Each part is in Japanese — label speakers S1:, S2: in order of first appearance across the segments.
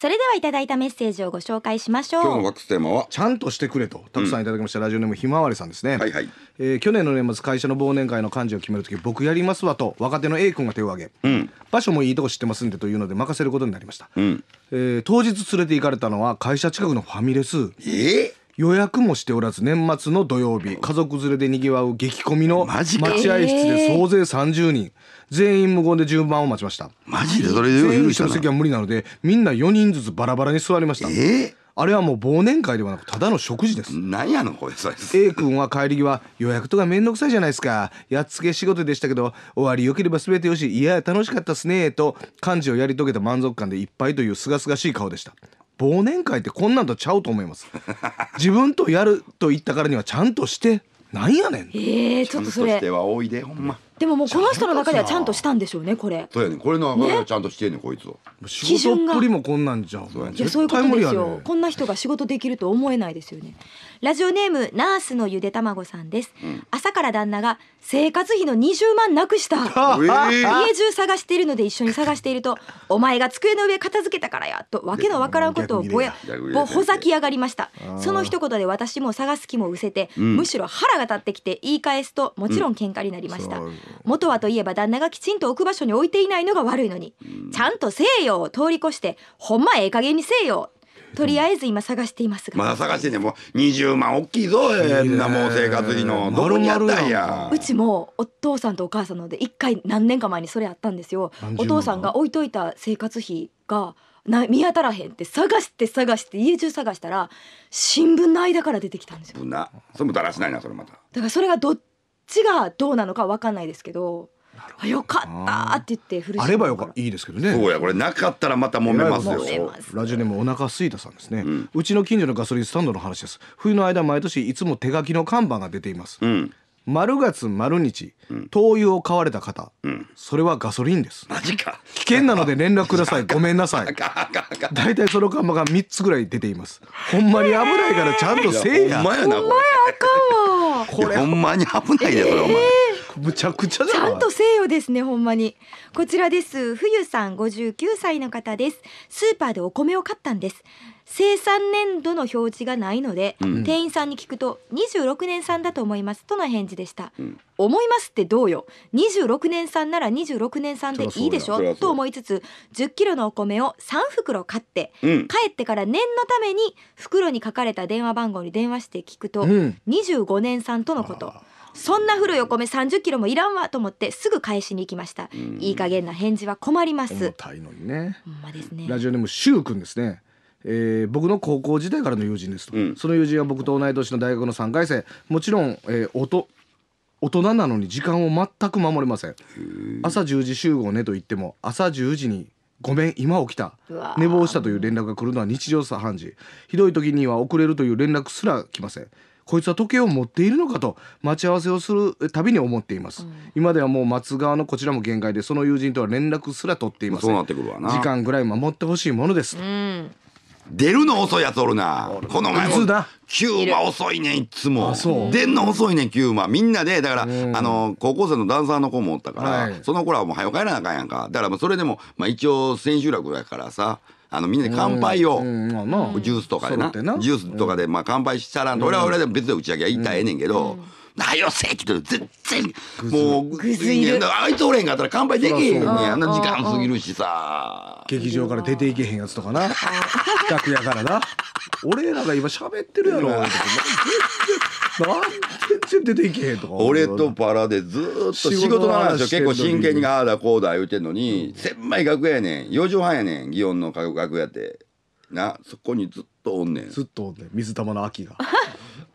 S1: それではいただいたメッセージをご紹介しましょう今日のワッ
S2: クステーマはちゃんとしてくれとたくさんいただきました、ラジオネームひまわりさんですね、はいはい、えー去年の年末会社の忘年会の幹事を決めるとき僕やりますわと若手の A 君が手を挙げ、うん場所もいいとこ知ってますんでというので任せることになりました、うんえー当日連れて行かれたのは会社近くのファミレスえー予約もしておらず年末の土曜日家族連れでにぎわう激混みの待合室で総勢30人全員無言で順番を待ちましたマジでそれ全員一席は無理なのでみんな4人ずつバラバラに座りました、えーあれはもう忘年会ではなくただの食事です。なんやのこれそれ。A 君は帰り際予約とか面倒くさいじゃないですか。やっつけ仕事でしたけど終わりよければ全てよしいや楽しかったっすねと幹事をやり遂げた満足感でいっぱいという清々しい顔でした。忘年会ってこんなんとちゃうと思います自分とやると言ったからにはちゃんとしてなんやねんえー、ちょっとそれちゃんとしては多いでほんま
S1: でももうこの人の中ではちゃんとしたんでしょうねこれ
S2: そうやねこれ
S3: の中ちゃんとしてんねこいつを仕事っぷりもこんなんじゃんそいやそういうことですよ、
S1: こんな人が仕事できると思えないですよねラジオネームナースのゆで卵さんです、朝から旦那が生活費の20万なくした 家中探しているので一緒に探していると お前が机の上片付けたからやとわけのわからんことをぼやぼほざき上がりましたその一言で私も探す気も失せて、むしろ腹が立ってきて言い返すともちろん喧嘩になりました、うん元はといえば旦那がきちんと置く場所に置いていないのが悪いのに、ちゃんとせえよを通り越してほんまええ加減にせえよとりあえず今探していますがまだ探
S3: してねもう20万大きいぞえんなもう生活費のどこにあったんやうち
S1: もお父さんとお母さんので一回何年か前にそれあったんですよお父さんが置いといた生活費がな見当たらへんって探して探して家中探したら新聞の間から出てきたんですよ。
S3: それもだらしないなそれまた。だ
S1: からそれがどっちがどうなのか分かんないですけど。あよかったって言ってフルあればよか
S2: いいですけど
S3: ねそうやこれなかったらまた
S1: 揉めますよ
S2: ラジオネームお腹すいたさんですね、うん、うちの近所のガソリンスタンドの話です冬の間毎年いつも手書きの看板が出ています、うん、丸月丸日、灯油を買われた方、うん、それはガソリンですマジか危険なので連絡くださいごめんなさい大体その看板が3つぐらい出ていますほんまに危ないからちゃんとせいや、えー、ほんまやなこれ
S1: これほんまに危ないでそれお前、
S2: むちゃくちゃだ。ちゃんと
S1: せよですねほんまにこちらです冬さん59歳の方ですスーパーでお米を買ったんです生産年度の表示がないので、うん、店員さんに聞くと26年産だと思いますとの返事でした、うん、思いますってどうよ26年産なら26年産でいいでしょと思いつつ1 0キロのお米を3袋買って、うん、帰ってから念のために袋に書かれた電話番号に電話して聞くと、うん、25年産とのこと。そんな古いお米三十キロもいらんわと思ってすぐ返しに行きました、いい加減な返事は困ります重いの
S2: にねまですねラジオネームしゅうくんですねえー、僕の高校時代からの友人ですと、うん、その友人は僕と同い年の大学の3回生もちろん、えー、おと大人なのに時間を全く守れません朝10時集合ねと言っても朝10時にごめん今起きた寝坊したという連絡が来るのは日常茶飯事ひどい時には遅れるという連絡すら来ませんこいつは時計を持っているのかと待ち合わせをするたびに思っています、うん、今ではもう松川のこちらも限界でその友人とは連絡すら取っていません、まあ、
S3: 時間
S2: ぐらい守ってほしいものです、うん出るの遅いやつおる
S3: なこの前もキューマ遅いねいつも出んの遅いねんキューマみんなでだからあの高校生のダンサーの子もおったから、はい、その子らはもう早帰らなあかんやんかだからそれでも、まあ、一応千秋楽やからさあのみんなで乾杯を、ジ
S1: ュ
S2: ースと
S3: かでなジュースとかでまあ乾杯したらんと、俺は俺で別で打ち上げは言いたいええねんけど。
S1: なよせって
S3: 言全然もうあいつおれへんかったら乾杯できへんねあんな時間過ぎ
S2: るしさ劇場から出ていけへんやつとかな楽屋からな俺らが今喋ってるやろ 全然出ていけへんとか俺とパラでずっと仕事の話を結構真剣にあ
S3: あだこうだ言うてんのに、狭い楽屋やねん4畳半やねん祇園の楽屋ってなそこにずっとおんねんずっとおんねん水玉の秋が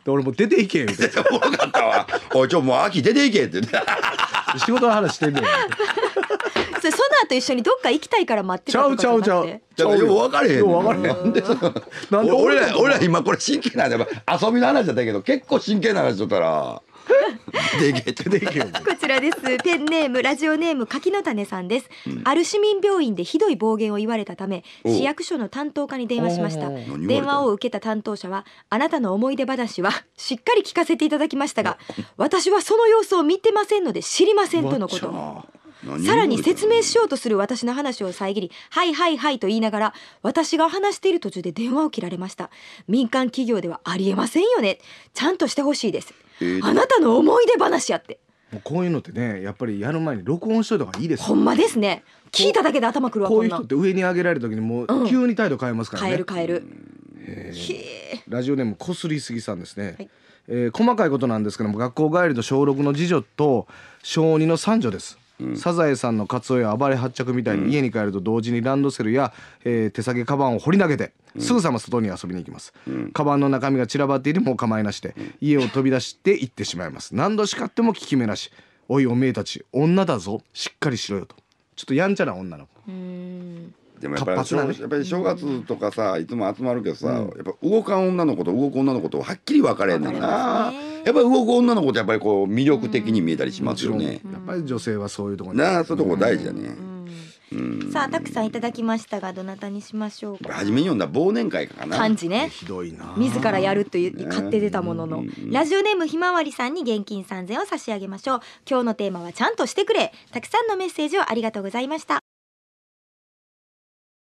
S3: で俺も出ていけみたいな おもろかったわおいちょもう秋出ていけって言って仕事の話してんねん
S1: それソナーと一緒にどっか行きたいから待ってちゃうちゃうちゃう。ちょっとよう分かれへんん。分かれ
S3: へんんでなんで俺ら俺ら今これ真剣なんだよ遊びの話だったけど結構真剣な話だとったら でけえてでけえこ
S1: ちらです。ペンネーム、ラジオネーム、柿の種さんです。ある市民病院でひどい暴言を言われたため、市役所の担当課に電話しました。お電話を受けた担当者は、あなたの思い出話は しっかり聞かせていただきましたが、私はその様子を見てませんので知りませんとのこと。さらに説明しようとする私の話を遮り「はいはいはい」と言いながら私が話している途中で電話を切られました民間企業ではありえませんよねちゃんとしてほしいです、あなたの思い出話やって
S2: もうこういうのってねやっぱりやる前に録音しといた方がいいです、ほんまです
S1: ね聞いただけで頭くるわこういう人って
S2: 上に上げられる時にもう急に態度変えますからね、うん、変
S1: える変える
S2: ラジオネームこすりすぎさんですね、はい、えー、細かいことなんですけども学校帰りの小6の次女と小2の三女ですサザエさんのカツオや暴れ発着みたいに家に帰ると同時にランドセルや、えー、手提げカバンを掘り投げてすぐさま外に遊びに行きます、うん、カバンの中身が散らばっていても構いなしで家を飛び出して行ってしまいます何度叱っても効き目なしおいおめえたち女だぞしっかりしろよとちょっとやんちゃな女の子でもやっぱり
S3: 正月とかさいつも集まるけどさ、うん、やっぱ動かん女の子と動く女の子とはっきり分かれんねんな。やっぱり動く女の子ってやっぱりこう魅力的に見えたりしますよね。
S2: やっぱり女性はそういうとこ
S3: ろ、ね。なあ、そういうとこ大事だね。
S1: さあたくさんいただきましたがどなたにしましょうか
S3: 初めに読んだ忘年会かな感じねひど
S1: いな自らやるという買って出たものの、ラジオネームひまわりさんに現金3000を差し上げましょう今日のテーマはちゃんとしてくれたくさんのメッセージをありがとうございました